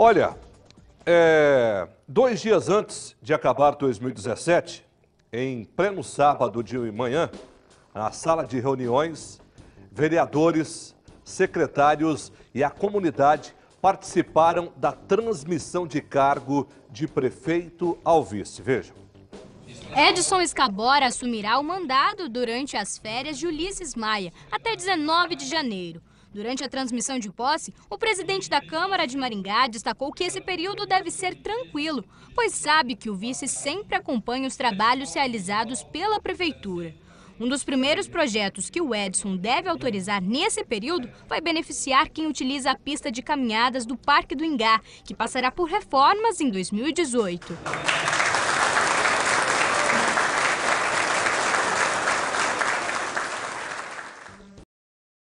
Olha, é, dois dias antes de acabar 2017, em pleno sábado de manhã, na sala de reuniões, vereadores, secretários e a comunidade participaram da transmissão de cargo de prefeito ao vice. Vejam. Edson Escabora assumirá o mandado durante as férias de Ulisses Maia, até 19 de janeiro. Durante a transmissão de posse, o presidente da Câmara de Maringá destacou que esse período deve ser tranquilo, pois sabe que o vice sempre acompanha os trabalhos realizados pela Prefeitura. Um dos primeiros projetos que o Edson deve autorizar nesse período vai beneficiar quem utiliza a pista de caminhadas do Parque do Ingá, que passará por reformas em 2018.